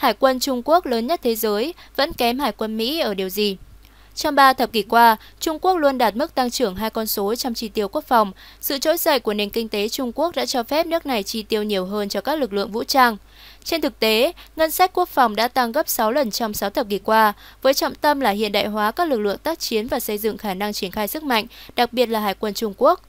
hải quân Trung Quốc lớn nhất thế giới vẫn kém hải quân Mỹ ở điều gì? Trong 3 thập kỷ qua, Trung Quốc luôn đạt mức tăng trưởng hai con số trong chi tiêu quốc phòng. Sự trỗi dậy của nền kinh tế Trung Quốc đã cho phép nước này chi tiêu nhiều hơn cho các lực lượng vũ trang. Trên thực tế, ngân sách quốc phòng đã tăng gấp 6 lần trong 6 thập kỷ qua, với trọng tâm là hiện đại hóa các lực lượng tác chiến và xây dựng khả năng triển khai sức mạnh, đặc biệt là Hải quân Trung Quốc.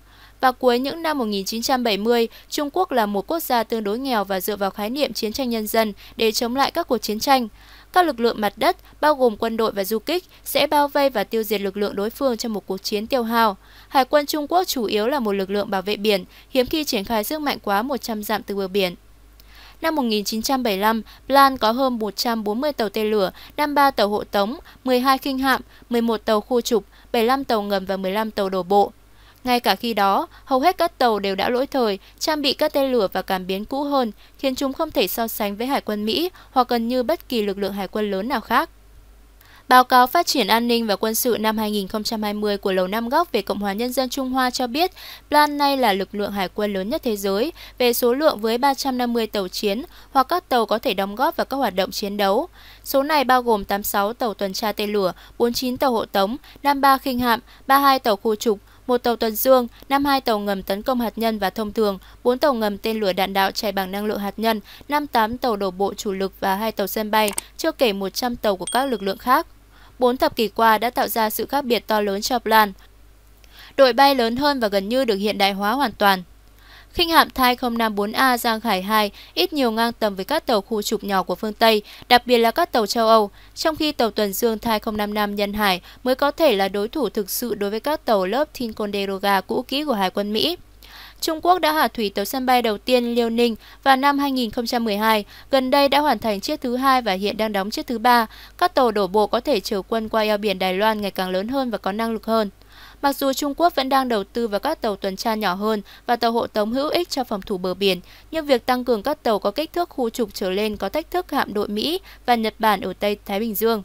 Và cuối những năm 1970, Trung Quốc là một quốc gia tương đối nghèo và dựa vào khái niệm chiến tranh nhân dân để chống lại các cuộc chiến tranh. Các lực lượng mặt đất, bao gồm quân đội và du kích, sẽ bao vây và tiêu diệt lực lượng đối phương trong một cuộc chiến tiêu hao. Hải quân Trung Quốc chủ yếu là một lực lượng bảo vệ biển, hiếm khi triển khai sức mạnh quá 100 dặm từ bờ biển. Năm 1975, Plan có hơn 140 tàu tên lửa, 53 tàu hộ tống, 12 khinh hạm, 11 tàu khu trục, 75 tàu ngầm và 15 tàu đổ bộ. Ngay cả khi đó, hầu hết các tàu đều đã lỗi thời, trang bị các tên lửa và cảm biến cũ hơn, khiến chúng không thể so sánh với Hải quân Mỹ hoặc gần như bất kỳ lực lượng hải quân lớn nào khác. Báo cáo phát triển an ninh và quân sự năm 2020 của Lầu Năm Góc về Cộng hòa Nhân dân Trung Hoa cho biết, Plan nay là lực lượng hải quân lớn nhất thế giới về số lượng với 350 tàu chiến hoặc các tàu có thể đóng góp vào các hoạt động chiến đấu. Số này bao gồm 86 tàu tuần tra tên lửa, 49 tàu hộ tống, 53 khinh hạm, 32 tàu khu trục, một tàu tuần dương, 52 tàu ngầm tấn công hạt nhân và thông thường, 4 tàu ngầm tên lửa đạn đạo chạy bằng năng lượng hạt nhân, 58 tàu đổ bộ chủ lực và 2 tàu sân bay, chưa kể 100 tàu của các lực lượng khác. Bốn thập kỷ qua đã tạo ra sự khác biệt to lớn cho Plan. Đội bay lớn hơn và gần như được hiện đại hóa hoàn toàn. Khinh hạm thai 054A Giang Hải 2 ít nhiều ngang tầm với các tàu khu trục nhỏ của phương Tây, đặc biệt là các tàu châu Âu, trong khi tàu tuần dương thai 055 Nhân Hải mới có thể là đối thủ thực sự đối với các tàu lớp Ticonderoga cũ kỹ của Hải quân Mỹ. Trung Quốc đã hạ thủy tàu sân bay đầu tiên Liêu Ninh vào năm 2012, gần đây đã hoàn thành chiếc thứ hai và hiện đang đóng chiếc thứ ba. Các tàu đổ bộ có thể chở quân qua eo biển Đài Loan ngày càng lớn hơn và có năng lực hơn. Mặc dù Trung Quốc vẫn đang đầu tư vào các tàu tuần tra nhỏ hơn và tàu hộ tống hữu ích cho phòng thủ bờ biển, nhưng việc tăng cường các tàu có kích thước khu trục trở lên có thách thức hạm đội Mỹ và Nhật Bản ở Tây Thái Bình Dương.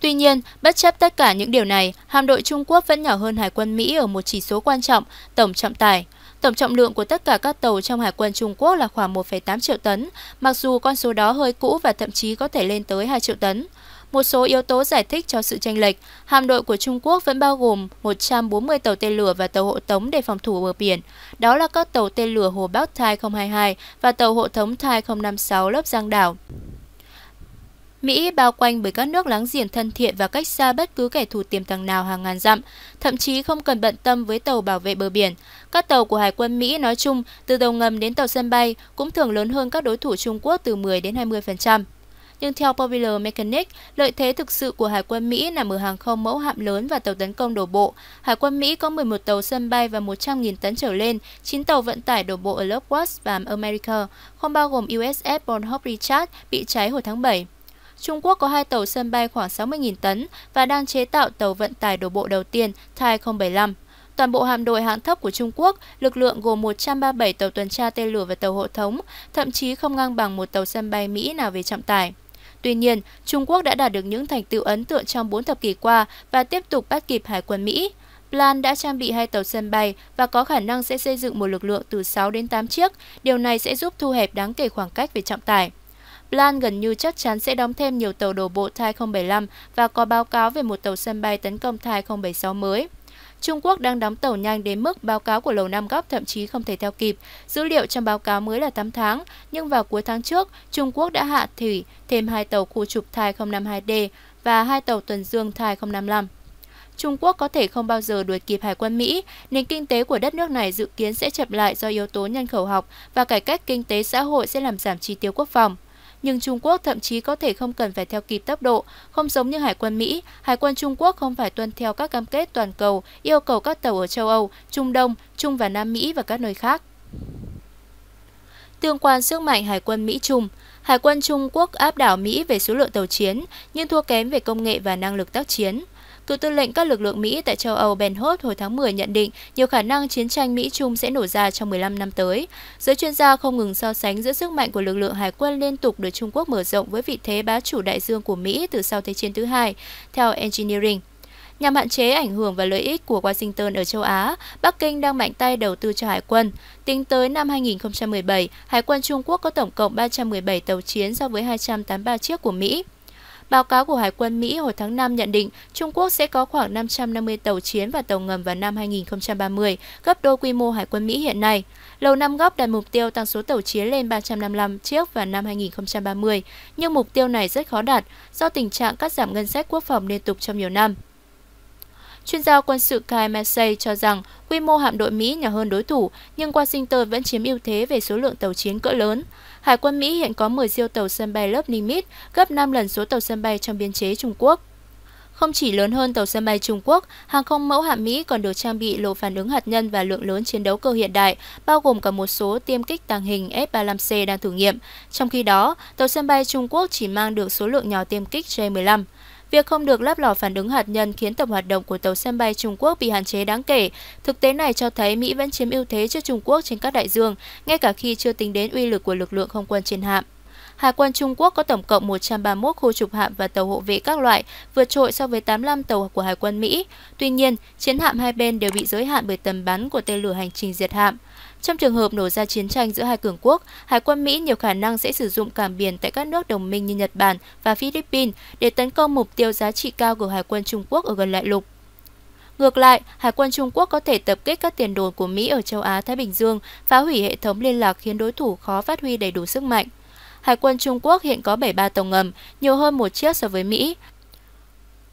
Tuy nhiên, bất chấp tất cả những điều này, hạm đội Trung Quốc vẫn nhỏ hơn Hải quân Mỹ ở một chỉ số quan trọng, tổng trọng tải. Tổng trọng lượng của tất cả các tàu trong Hải quân Trung Quốc là khoảng 1,8 triệu tấn, mặc dù con số đó hơi cũ và thậm chí có thể lên tới 2 triệu tấn. Một số yếu tố giải thích cho sự tranh lệch, hạm đội của Trung Quốc vẫn bao gồm 140 tàu tên lửa và tàu hộ tống để phòng thủ bờ biển. Đó là các tàu tên lửa Hồ Bắc Thai 022 và tàu hộ tống Thai 056 lớp Giang Đảo. Mỹ bao quanh bởi các nước láng giềng thân thiện và cách xa bất cứ kẻ thù tiềm tàng nào hàng ngàn dặm, thậm chí không cần bận tâm với tàu bảo vệ bờ biển. Các tàu của Hải quân Mỹ nói chung, từ tàu ngầm đến tàu sân bay, cũng thường lớn hơn các đối thủ Trung Quốc từ 10 đến 20% nhưng theo Popular Mechanics, lợi thế thực sự của Hải quân Mỹ nằm ở hàng không mẫu hạm lớn và tàu tấn công đổ bộ. Hải quân Mỹ có 11 tàu sân bay và 100.000 tấn trở lên, 9 tàu vận tải đổ bộ ở lớp Lockwood và America, không bao gồm USS Bonhoeffer Richard bị cháy hồi tháng 7. Trung Quốc có hai tàu sân bay khoảng 60.000 tấn và đang chế tạo tàu vận tải đổ bộ đầu tiên Thai 075. Toàn bộ hạm đội hạng thấp của Trung Quốc, lực lượng gồm 137 tàu tuần tra tên lửa và tàu hộ thống, thậm chí không ngang bằng một tàu sân bay Mỹ nào về trọng tải. Tuy nhiên, Trung Quốc đã đạt được những thành tựu ấn tượng trong 4 thập kỷ qua và tiếp tục bắt kịp Hải quân Mỹ. Plan đã trang bị hai tàu sân bay và có khả năng sẽ xây dựng một lực lượng từ 6 đến 8 chiếc. Điều này sẽ giúp thu hẹp đáng kể khoảng cách về trọng tải. Plan gần như chắc chắn sẽ đóng thêm nhiều tàu đổ bộ Thai 075 và có báo cáo về một tàu sân bay tấn công Thai 076 mới. Trung Quốc đang đóng tàu nhanh đến mức báo cáo của Lầu Năm Góc thậm chí không thể theo kịp. Dữ liệu trong báo cáo mới là 8 tháng, nhưng vào cuối tháng trước, Trung Quốc đã hạ thủy thêm hai tàu khu trục thai 052D và hai tàu tuần dương thai 055. Trung Quốc có thể không bao giờ đuổi kịp Hải quân Mỹ, nền kinh tế của đất nước này dự kiến sẽ chậm lại do yếu tố nhân khẩu học và cải cách kinh tế xã hội sẽ làm giảm chi tiêu quốc phòng nhưng Trung Quốc thậm chí có thể không cần phải theo kịp tốc độ. Không giống như Hải quân Mỹ, Hải quân Trung Quốc không phải tuân theo các cam kết toàn cầu, yêu cầu các tàu ở châu Âu, Trung Đông, Trung và Nam Mỹ và các nơi khác. Tương quan sức mạnh Hải quân Mỹ-Trung Hải quân Trung Quốc áp đảo Mỹ về số lượng tàu chiến, nhưng thua kém về công nghệ và năng lực tác chiến. Cựu tư lệnh các lực lượng Mỹ tại châu Âu Ben Hope hồi tháng 10 nhận định nhiều khả năng chiến tranh Mỹ-Trung sẽ nổ ra trong 15 năm tới. Giới chuyên gia không ngừng so sánh giữa sức mạnh của lực lượng hải quân liên tục được Trung Quốc mở rộng với vị thế bá chủ đại dương của Mỹ từ sau Thế chiến thứ hai, theo Engineering. Nhằm hạn chế ảnh hưởng và lợi ích của Washington ở châu Á, Bắc Kinh đang mạnh tay đầu tư cho hải quân. Tính tới năm 2017, Hải quân Trung Quốc có tổng cộng 317 tàu chiến so với 283 chiếc của Mỹ. Báo cáo của Hải quân Mỹ hồi tháng 5 nhận định Trung Quốc sẽ có khoảng 550 tàu chiến và tàu ngầm vào năm 2030, gấp đôi quy mô Hải quân Mỹ hiện nay. Lầu Năm Góc đặt mục tiêu tăng số tàu chiến lên 355 chiếc vào năm 2030, nhưng mục tiêu này rất khó đạt do tình trạng cắt giảm ngân sách quốc phòng liên tục trong nhiều năm. Chuyên gia quân sự Kai Massey cho rằng quy mô hạm đội Mỹ nhỏ hơn đối thủ, nhưng Washington vẫn chiếm ưu thế về số lượng tàu chiến cỡ lớn. Hải quân Mỹ hiện có 10 siêu tàu sân bay lớp Nimitz, gấp 5 lần số tàu sân bay trong biên chế Trung Quốc. Không chỉ lớn hơn tàu sân bay Trung Quốc, hàng không mẫu hạm Mỹ còn được trang bị lỗ phản ứng hạt nhân và lượng lớn chiến đấu cơ hiện đại, bao gồm cả một số tiêm kích tàng hình F-35C đang thử nghiệm. Trong khi đó, tàu sân bay Trung Quốc chỉ mang được số lượng nhỏ tiêm kích J-15. Việc không được lắp lò phản ứng hạt nhân khiến tầm hoạt động của tàu sân bay Trung Quốc bị hạn chế đáng kể. Thực tế này cho thấy Mỹ vẫn chiếm ưu thế trước Trung Quốc trên các đại dương, ngay cả khi chưa tính đến uy lực của lực lượng không quân trên hạm. Hải quân Trung Quốc có tổng cộng 131 khu trục hạm và tàu hộ vệ các loại, vượt trội so với 85 tàu của Hải quân Mỹ. Tuy nhiên, chiến hạm hai bên đều bị giới hạn bởi tầm bắn của tên lửa hành trình diệt hạm. Trong trường hợp nổ ra chiến tranh giữa hai cường quốc, Hải quân Mỹ nhiều khả năng sẽ sử dụng cảng biển tại các nước đồng minh như Nhật Bản và Philippines để tấn công mục tiêu giá trị cao của Hải quân Trung Quốc ở gần đại lục. Ngược lại, Hải quân Trung Quốc có thể tập kích các tiền đồn của Mỹ ở châu Á-Thái Bình Dương, phá hủy hệ thống liên lạc khiến đối thủ khó phát huy đầy đủ sức mạnh. Hải quân Trung Quốc hiện có 73 tàu ngầm, nhiều hơn một chiếc so với Mỹ.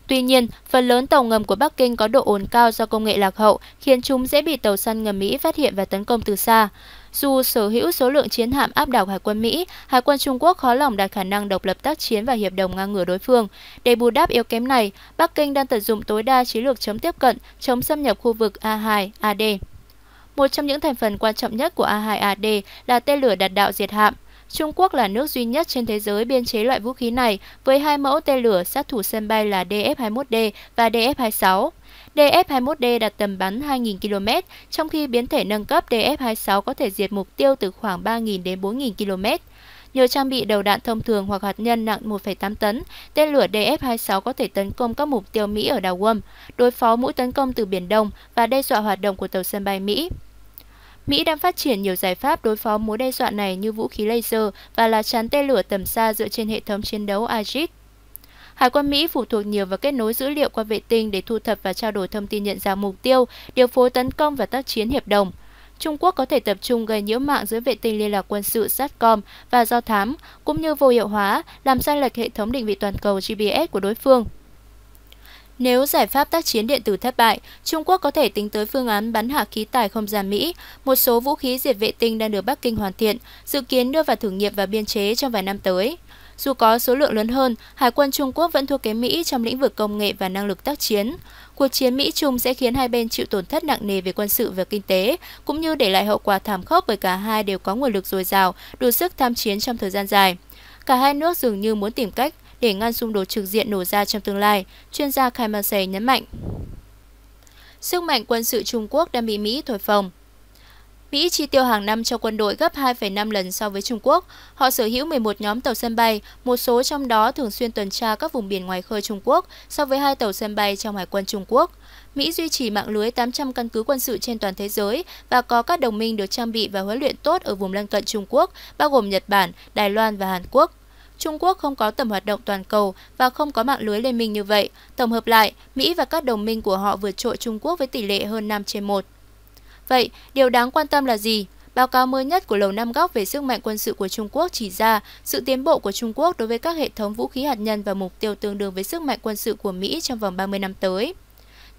Tuy nhiên, phần lớn tàu ngầm của Bắc Kinh có độ ồn cao do công nghệ lạc hậu, khiến chúng dễ bị tàu săn ngầm Mỹ phát hiện và tấn công từ xa. Dù sở hữu số lượng chiến hạm áp đảo Hải quân Mỹ, Hải quân Trung Quốc khó lòng đạt khả năng độc lập tác chiến và hiệp đồng ngang ngửa đối phương. Để bù đắp yếu kém này, Bắc Kinh đang tận dụng tối đa chiến lược chống tiếp cận, chống xâm nhập khu vực A2, AD. Một trong những thành phần quan trọng nhất của A2AD là tên lửa đạn đạo diệt hạm. Trung Quốc là nước duy nhất trên thế giới biên chế loại vũ khí này với hai mẫu tên lửa sát thủ sân bay là DF-21D và DF-26. DF-21D đạt tầm bắn 2.000 km, trong khi biến thể nâng cấp DF-26 có thể diệt mục tiêu từ khoảng 3.000 đến 4.000 km. Nhờ trang bị đầu đạn thông thường hoặc hạt nhân nặng 1,8 tấn, tên lửa DF-26 có thể tấn công các mục tiêu Mỹ ở đảo Guam, đối phó mũi tấn công từ Biển Đông và đe dọa hoạt động của tàu sân bay Mỹ. Mỹ đang phát triển nhiều giải pháp đối phó mối đe dọa này như vũ khí laser và lá chắn tên lửa tầm xa dựa trên hệ thống chiến đấu Aegis. Hải quân Mỹ phụ thuộc nhiều vào kết nối dữ liệu qua vệ tinh để thu thập và trao đổi thông tin nhận dạng mục tiêu, điều phối tấn công và tác chiến hiệp đồng. Trung Quốc có thể tập trung gây nhiễu mạng giữa vệ tinh liên lạc quân sự SATCOM và do thám, cũng như vô hiệu hóa, làm sai lệch hệ thống định vị toàn cầu GPS của đối phương. Nếu giải pháp tác chiến điện tử thất bại, Trung Quốc có thể tính tới phương án bắn hạ khí tài không gian Mỹ. Một số vũ khí diệt vệ tinh đang được Bắc Kinh hoàn thiện, dự kiến đưa vào thử nghiệm và biên chế trong vài năm tới. Dù có số lượng lớn hơn, Hải quân Trung Quốc vẫn thua kém Mỹ trong lĩnh vực công nghệ và năng lực tác chiến. Cuộc chiến Mỹ-Trung sẽ khiến hai bên chịu tổn thất nặng nề về quân sự và kinh tế, cũng như để lại hậu quả thảm khốc bởi cả hai đều có nguồn lực dồi dào, đủ sức tham chiến trong thời gian dài. Cả hai nước dường như muốn tìm cách để ngăn xung đột trực diện nổ ra trong tương lai, chuyên gia Kaimasei nhấn mạnh. Sức mạnh quân sự Trung Quốc đang bị Mỹ thổi phồng. Mỹ chi tiêu hàng năm cho quân đội gấp 2,5 lần so với Trung Quốc. Họ sở hữu 11 nhóm tàu sân bay, một số trong đó thường xuyên tuần tra các vùng biển ngoài khơi Trung Quốc so với hai tàu sân bay trong Hải quân Trung Quốc. Mỹ duy trì mạng lưới 800 căn cứ quân sự trên toàn thế giới và có các đồng minh được trang bị và huấn luyện tốt ở vùng lân cận Trung Quốc, bao gồm Nhật Bản, Đài Loan và Hàn Quốc. Trung Quốc không có tầm hoạt động toàn cầu và không có mạng lưới liên minh như vậy. Tổng hợp lại, Mỹ và các đồng minh của họ vượt trội Trung Quốc với tỷ lệ hơn 5 trên 1. Vậy, điều đáng quan tâm là gì? Báo cáo mới nhất của Lầu Năm Góc về sức mạnh quân sự của Trung Quốc chỉ ra sự tiến bộ của Trung Quốc đối với các hệ thống vũ khí hạt nhân và mục tiêu tương đương với sức mạnh quân sự của Mỹ trong vòng 30 năm tới.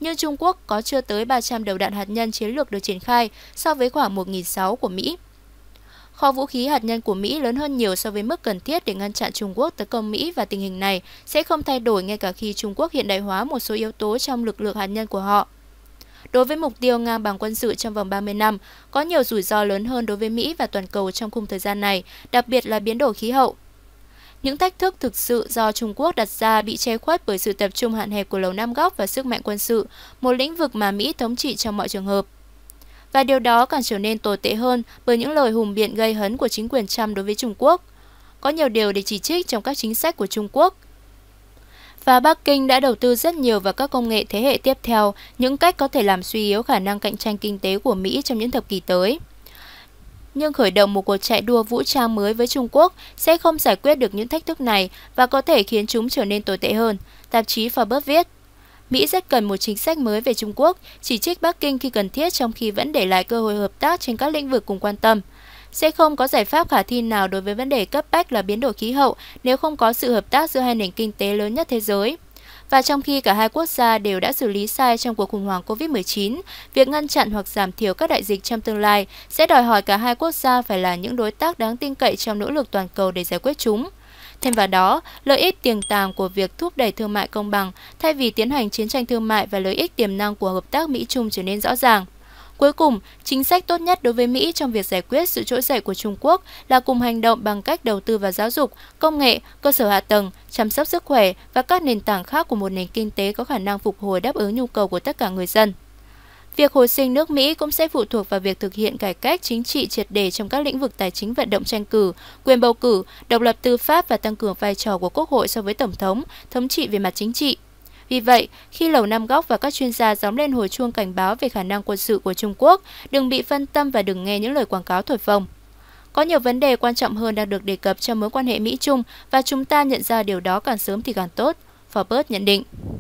Nhưng Trung Quốc có chưa tới 300 đầu đạn hạt nhân chiến lược được triển khai so với khoảng 1.600 của Mỹ. Kho vũ khí hạt nhân của Mỹ lớn hơn nhiều so với mức cần thiết để ngăn chặn Trung Quốc tấn công Mỹ và tình hình này sẽ không thay đổi ngay cả khi Trung Quốc hiện đại hóa một số yếu tố trong lực lượng hạt nhân của họ. Đối với mục tiêu ngang bằng quân sự trong vòng 30 năm, có nhiều rủi ro lớn hơn đối với Mỹ và toàn cầu trong khung thời gian này, đặc biệt là biến đổi khí hậu. Những thách thức thực sự do Trung Quốc đặt ra bị che khuất bởi sự tập trung hạn hẹp của Lầu Năm Góc và sức mạnh quân sự, một lĩnh vực mà Mỹ thống trị trong mọi trường hợp và điều đó càng trở nên tồi tệ hơn bởi những lời hùng biện gây hấn của chính quyền Trump đối với Trung Quốc. Có nhiều điều để chỉ trích trong các chính sách của Trung Quốc. Và Bắc Kinh đã đầu tư rất nhiều vào các công nghệ thế hệ tiếp theo, những cách có thể làm suy yếu khả năng cạnh tranh kinh tế của Mỹ trong những thập kỷ tới. Nhưng khởi động một cuộc chạy đua vũ trang mới với Trung Quốc sẽ không giải quyết được những thách thức này và có thể khiến chúng trở nên tồi tệ hơn, tạp chí Forbes viết. Mỹ rất cần một chính sách mới về Trung Quốc, chỉ trích Bắc Kinh khi cần thiết trong khi vẫn để lại cơ hội hợp tác trên các lĩnh vực cùng quan tâm. Sẽ không có giải pháp khả thi nào đối với vấn đề cấp bách là biến đổi khí hậu nếu không có sự hợp tác giữa hai nền kinh tế lớn nhất thế giới. Và trong khi cả hai quốc gia đều đã xử lý sai trong cuộc khủng hoảng COVID-19, việc ngăn chặn hoặc giảm thiểu các đại dịch trong tương lai sẽ đòi hỏi cả hai quốc gia phải là những đối tác đáng tin cậy trong nỗ lực toàn cầu để giải quyết chúng. Thêm vào đó, lợi ích tiềm tàng của việc thúc đẩy thương mại công bằng thay vì tiến hành chiến tranh thương mại và lợi ích tiềm năng của hợp tác Mỹ-Trung trở nên rõ ràng. Cuối cùng, chính sách tốt nhất đối với Mỹ trong việc giải quyết sự trỗi dậy của Trung Quốc là cùng hành động bằng cách đầu tư vào giáo dục, công nghệ, cơ sở hạ tầng, chăm sóc sức khỏe và các nền tảng khác của một nền kinh tế có khả năng phục hồi đáp ứng nhu cầu của tất cả người dân. Việc hồi sinh nước Mỹ cũng sẽ phụ thuộc vào việc thực hiện cải cách chính trị triệt đề trong các lĩnh vực tài chính vận động tranh cử, quyền bầu cử, độc lập tư pháp và tăng cường vai trò của Quốc hội so với Tổng thống, thống trị về mặt chính trị. Vì vậy, khi Lầu Năm Góc và các chuyên gia gióng lên hồi chuông cảnh báo về khả năng quân sự của Trung Quốc, đừng bị phân tâm và đừng nghe những lời quảng cáo thổi phồng. Có nhiều vấn đề quan trọng hơn đang được đề cập trong mối quan hệ Mỹ-Trung và chúng ta nhận ra điều đó càng sớm thì càng tốt, Forbes nhận định.